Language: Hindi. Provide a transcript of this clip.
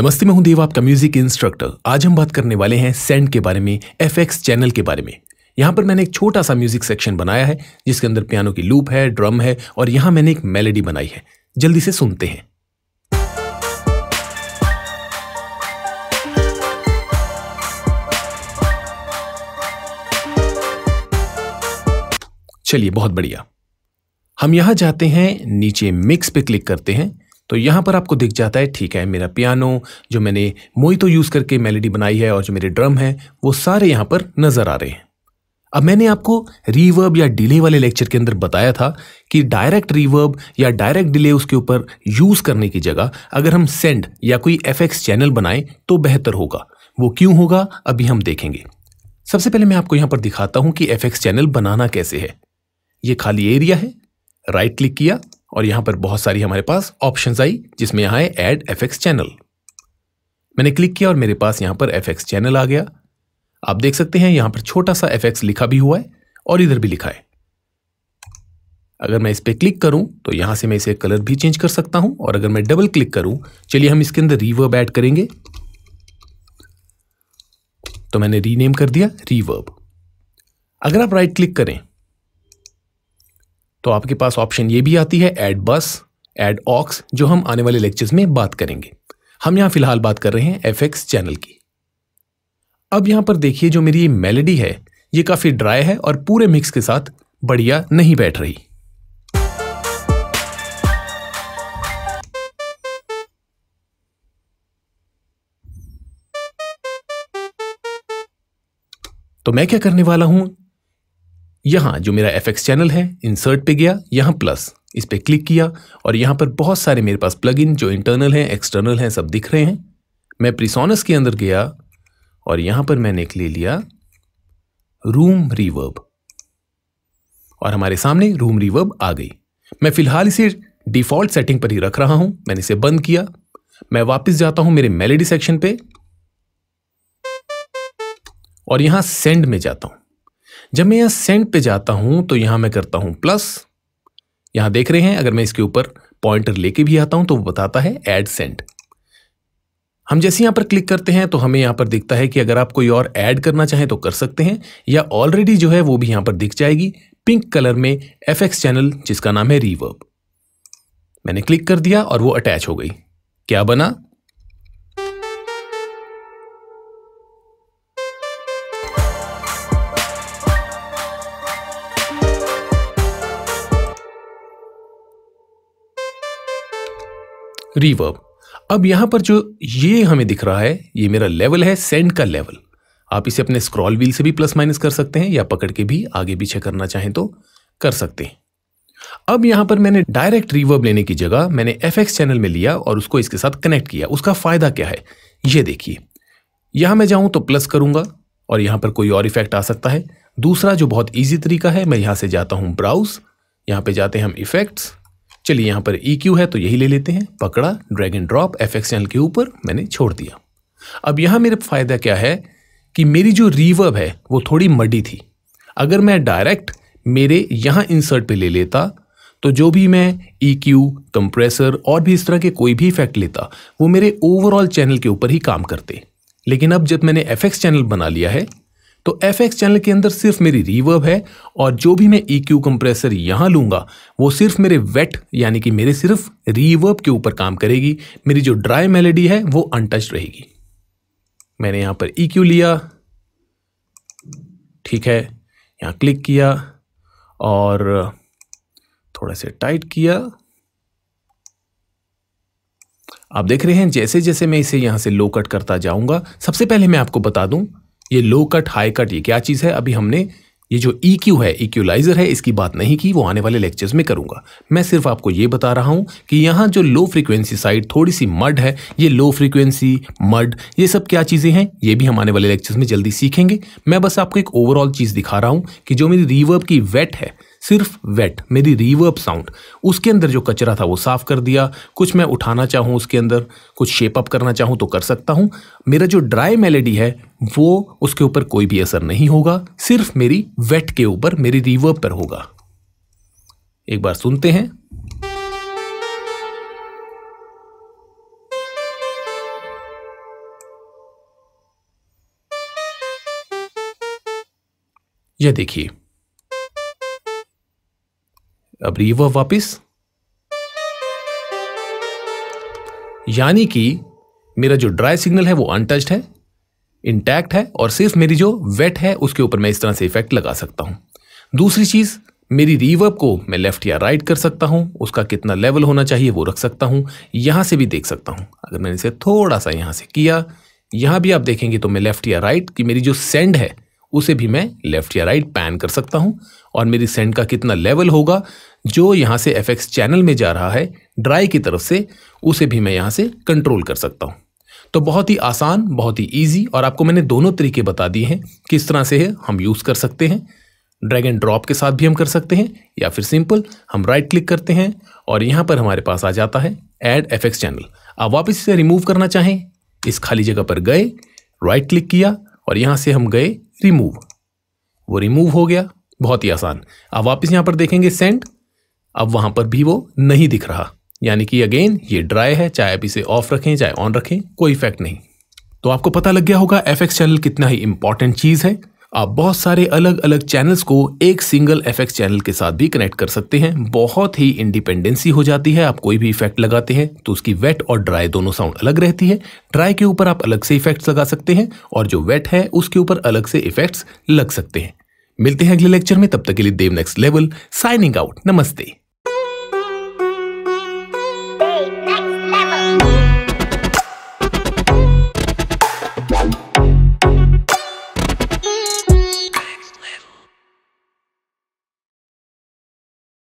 नमस्ते मैं हूं देव आपका म्यूजिक इंस्ट्रक्टर आज हम बात करने वाले हैं सेंड के बारे में एफ चैनल के बारे में यहां पर मैंने एक छोटा सा म्यूजिक सेक्शन बनाया है जिसके अंदर पियानो की लूप है ड्रम है और यहां मैंने एक मेलेडी बनाई है जल्दी से सुनते हैं चलिए बहुत बढ़िया हम यहां जाते हैं नीचे मिक्स पे क्लिक करते हैं तो यहाँ पर आपको दिख जाता है ठीक है मेरा पियानो जो मैंने मोई तो यूज़ करके मेलेडी बनाई है और जो मेरे ड्रम हैं वो सारे यहाँ पर नज़र आ रहे हैं अब मैंने आपको रिवर्ब या डिले वाले लेक्चर के अंदर बताया था कि डायरेक्ट रिवर्ब या डायरेक्ट डिले उसके ऊपर यूज़ करने की जगह अगर हम सेंड या कोई एफ चैनल बनाएं तो बेहतर होगा वो क्यों होगा अभी हम देखेंगे सबसे पहले मैं आपको यहाँ पर दिखाता हूँ कि एफ चैनल बनाना कैसे है ये खाली एरिया है राइट क्लिक किया और यहां पर बहुत सारी हमारे पास ऑप्शन आई जिसमें यहां है एड एफ चैनल मैंने क्लिक किया और मेरे पास यहां पर एफ चैनल आ गया आप देख सकते हैं यहां पर छोटा सा एफ लिखा भी हुआ है और इधर भी लिखा है अगर मैं इस पर क्लिक करूं तो यहां से मैं इसे कलर भी चेंज कर सकता हूं और अगर मैं डबल क्लिक करूं चलिए हम इसके अंदर रिवर्ब ऐड करेंगे तो मैंने रीनेम कर दिया रिवर्ब अगर आप राइट क्लिक करें तो आपके पास ऑप्शन ये भी आती है एड बस एड ऑक्स जो हम आने वाले लेक्चर्स में बात करेंगे हम यहाँ फिलहाल बात कर रहे हैं एफ चैनल की अब यहाँ पर देखिए जो मेरी ये मेलेडी है ये काफ़ी ड्राई है और पूरे मिक्स के साथ बढ़िया नहीं बैठ रही तो मैं क्या करने वाला हूं यहाँ जो मेरा एफ चैनल है इंसर्ट पे गया यहाँ प्लस इस पर क्लिक किया और यहाँ पर बहुत सारे मेरे पास प्लग जो इंटरनल हैं एक्सटर्नल हैं सब दिख रहे हैं मैं प्रिसोनस के अंदर गया और यहाँ पर मैंने एक ले लिया रूम रिवर्ब और हमारे सामने रूम रिवर्ब आ गई मैं फिलहाल इसे डिफ़ॉल्ट सेटिंग पर ही रख रहा हूं मैंने इसे बंद किया मैं वापस जाता हूं मेरे मेलेडी सेक्शन पे और यहां सेंड में जाता हूं जब मैं यहाँ सेंड पे जाता हूँ तो यहाँ मैं करता हूँ प्लस यहाँ देख रहे हैं अगर मैं इसके ऊपर पॉइंटर लेके भी आता हूँ तो वो बताता है एड सेंड हम जैसे यहाँ पर क्लिक करते हैं तो हमें यहाँ पर दिखता है कि अगर आप कोई और ऐड करना चाहें तो कर सकते हैं या ऑलरेडी जो है वो भी यहाँ पर दिख जाएगी पिंक कलर में एफ चैनल जिसका नाम है रिवर्ब मैंने क्लिक कर दिया और वो अटैच हो गई क्या बना रिवर्ब अब यहां पर जो ये हमें दिख रहा है ये मेरा लेवल है सेंड का लेवल आप इसे अपने स्क्रॉल व्हील से भी प्लस माइनस कर सकते हैं या पकड़ के भी आगे पीछे करना चाहें तो कर सकते हैं अब यहां पर मैंने डायरेक्ट रिवर्ब लेने की जगह मैंने एफ चैनल में लिया और उसको इसके साथ कनेक्ट किया उसका फ़ायदा क्या है ये देखिए यहां मैं जाऊं तो प्लस करूंगा और यहां पर कोई और इफेक्ट आ सकता है दूसरा जो बहुत ईजी तरीका है मैं यहां से जाता हूँ ब्राउज यहां पे जाते हैं हम इफेक्ट्स चलिए यहाँ पर ई e क्यू है तो यही ले लेते हैं पकड़ा drag and drop F X channel के ऊपर मैंने छोड़ दिया अब यहाँ मेरा फ़ायदा क्या है कि मेरी जो रिवर्ब है वो थोड़ी मडी थी अगर मैं डायरेक्ट मेरे यहाँ इंसर्ट पे ले लेता तो जो भी मैं ई क्यू कंप्रेसर और भी इस तरह के कोई भी इफेक्ट लेता वो मेरे ओवरऑल चैनल के ऊपर ही काम करते लेकिन अब जब मैंने एफ एक्स चैनल बना लिया है तो एफ चैनल के अंदर सिर्फ मेरी रिवर्ब है और जो भी मैं ई क्यू कंप्रेसर यहाँ लूँगा वो सिर्फ मेरे वेट यानी कि मेरे सिर्फ रिवर्ब के ऊपर काम करेगी मेरी जो ड्राई मेलेडी है वो अनटच रहेगी मैंने यहाँ पर ई e क्यू लिया ठीक है यहाँ क्लिक किया और थोड़ा सा टाइट किया आप देख रहे हैं जैसे जैसे मैं इसे यहाँ से लो कट करता जाऊँगा सबसे पहले मैं आपको बता दूँ ये लो कट हाई कट ये क्या चीज़ है अभी हमने ये जो EQ है इक्यूलाइजर है इसकी बात नहीं की वो आने वाले लेक्चर्स में करूँगा मैं सिर्फ आपको ये बता रहा हूँ कि यहाँ जो लो फ्रीक्वेंसी साइड थोड़ी सी मड है ये लो फ्रीक्वेंसी मड ये सब क्या चीज़ें हैं ये भी हम आने वाले लेक्चर्स में जल्दी सीखेंगे मैं बस आपको एक ओवरऑल चीज़ दिखा रहा हूँ कि जो मेरी रिवर्ब की वेट है सिर्फ वेट मेरी रिवर्ब साउंड उसके अंदर जो कचरा था वो साफ कर दिया कुछ मैं उठाना चाहूँ उसके अंदर कुछ शेप अप करना चाहूँ तो कर सकता हूँ मेरा जो ड्राई मेलेडी है वो उसके ऊपर कोई भी असर नहीं होगा सिर्फ मेरी वेट के ऊपर मेरी रिवर्ब पर होगा एक बार सुनते हैं यह देखिए अब रिवर्व वापिस यानी कि मेरा जो ड्राई सिग्नल है वो अनटच्ड है इंटैक्ट है और सिर्फ मेरी जो वेट है उसके ऊपर मैं इस तरह से इफेक्ट लगा सकता हूँ दूसरी चीज़ मेरी रिवर्ब को मैं लेफ्ट या राइट कर सकता हूँ उसका कितना लेवल होना चाहिए वो रख सकता हूँ यहाँ से भी देख सकता हूँ अगर मैंने इसे थोड़ा सा यहाँ से किया यहाँ भी आप देखेंगे तो मैं लेफ्ट या राइट की मेरी जो सेंड है उसे भी मैं लेफ़्ट या राइट पैन कर सकता हूँ और मेरी सेंड का कितना लेवल होगा जो यहाँ से एफ चैनल में जा रहा है ड्राई की तरफ से उसे भी मैं यहाँ से कंट्रोल कर सकता हूँ तो बहुत ही आसान बहुत ही ईजी और आपको मैंने दोनों तरीके बता दिए हैं किस तरह से है हम यूज़ कर सकते हैं ड्रैग एंड ड्रॉप के साथ भी हम कर सकते हैं या फिर सिंपल हम राइट क्लिक करते हैं और यहाँ पर हमारे पास आ जाता है एड एफ चैनल आप वापस इसे रिमूव करना चाहें इस खाली जगह पर गए राइट क्लिक किया और यहाँ से हम गए रिमूव वो रिमूव हो गया बहुत ही आसान अब वापस यहां पर देखेंगे सेंड अब वहां पर भी वो नहीं दिख रहा यानी कि अगेन ये ड्राई है चाहे आप इसे ऑफ रखें चाहे ऑन रखें कोई इफेक्ट नहीं तो आपको पता लग गया होगा एफ चैनल कितना ही इंपॉर्टेंट चीज़ है आप बहुत सारे अलग अलग चैनल्स को एक सिंगल एफएक्स चैनल के साथ भी कनेक्ट कर सकते हैं बहुत ही इंडिपेंडेंसी हो जाती है आप कोई भी इफेक्ट लगाते हैं तो उसकी वेट और ड्राई दोनों साउंड अलग रहती है ड्राई के ऊपर आप अलग से इफेक्ट्स लगा सकते हैं और जो वेट है उसके ऊपर अलग से इफेक्ट्स लग सकते हैं मिलते हैं अगले लेक्चर में तब तक के लिए Dev next level signing out नमस्ते